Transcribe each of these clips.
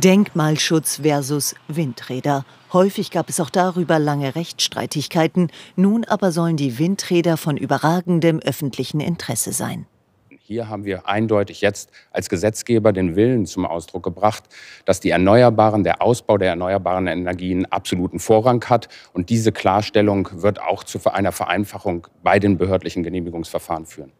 Denkmalschutz versus Windräder. Häufig gab es auch darüber lange Rechtsstreitigkeiten, nun aber sollen die Windräder von überragendem öffentlichen Interesse sein. Hier haben wir eindeutig jetzt als Gesetzgeber den Willen zum Ausdruck gebracht, dass die Erneuerbaren, der Ausbau der erneuerbaren Energien absoluten Vorrang hat. Und diese Klarstellung wird auch zu einer Vereinfachung bei den behördlichen Genehmigungsverfahren führen.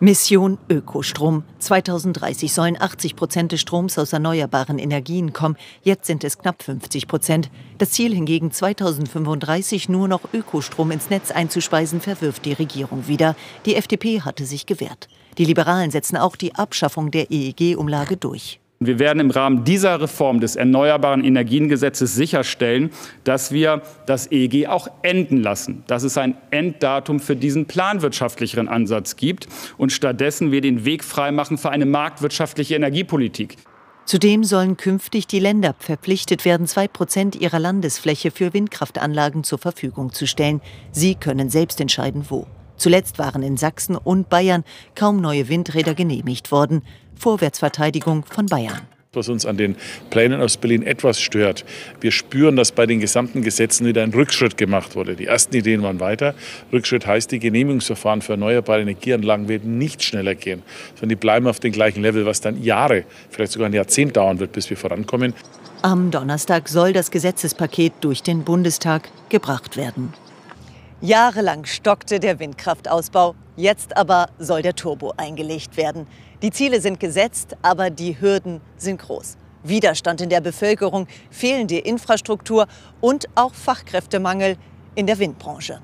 Mission Ökostrom. 2030 sollen 80 Prozent des Stroms aus erneuerbaren Energien kommen. Jetzt sind es knapp 50 Prozent. Das Ziel hingegen, 2035 nur noch Ökostrom ins Netz einzuspeisen, verwirft die Regierung wieder. Die FDP hatte sich gewehrt. Die Liberalen setzen auch die Abschaffung der EEG-Umlage durch wir werden im Rahmen dieser Reform des Erneuerbaren Energiengesetzes sicherstellen, dass wir das EEG auch enden lassen, dass es ein Enddatum für diesen planwirtschaftlicheren Ansatz gibt und stattdessen wir den Weg freimachen für eine marktwirtschaftliche Energiepolitik. Zudem sollen künftig die Länder verpflichtet werden, zwei Prozent ihrer Landesfläche für Windkraftanlagen zur Verfügung zu stellen. Sie können selbst entscheiden, wo. Zuletzt waren in Sachsen und Bayern kaum neue Windräder genehmigt worden. Vorwärtsverteidigung von Bayern. Was uns an den Plänen aus Berlin etwas stört, wir spüren, dass bei den gesamten Gesetzen wieder ein Rückschritt gemacht wurde. Die ersten Ideen waren weiter. Rückschritt heißt, die Genehmigungsverfahren für erneuerbare Energieanlagen werden nicht schneller gehen, sondern die bleiben auf dem gleichen Level, was dann Jahre, vielleicht sogar ein Jahrzehnt dauern wird, bis wir vorankommen. Am Donnerstag soll das Gesetzespaket durch den Bundestag gebracht werden. Jahrelang stockte der Windkraftausbau, jetzt aber soll der Turbo eingelegt werden. Die Ziele sind gesetzt, aber die Hürden sind groß. Widerstand in der Bevölkerung, fehlende Infrastruktur und auch Fachkräftemangel in der Windbranche.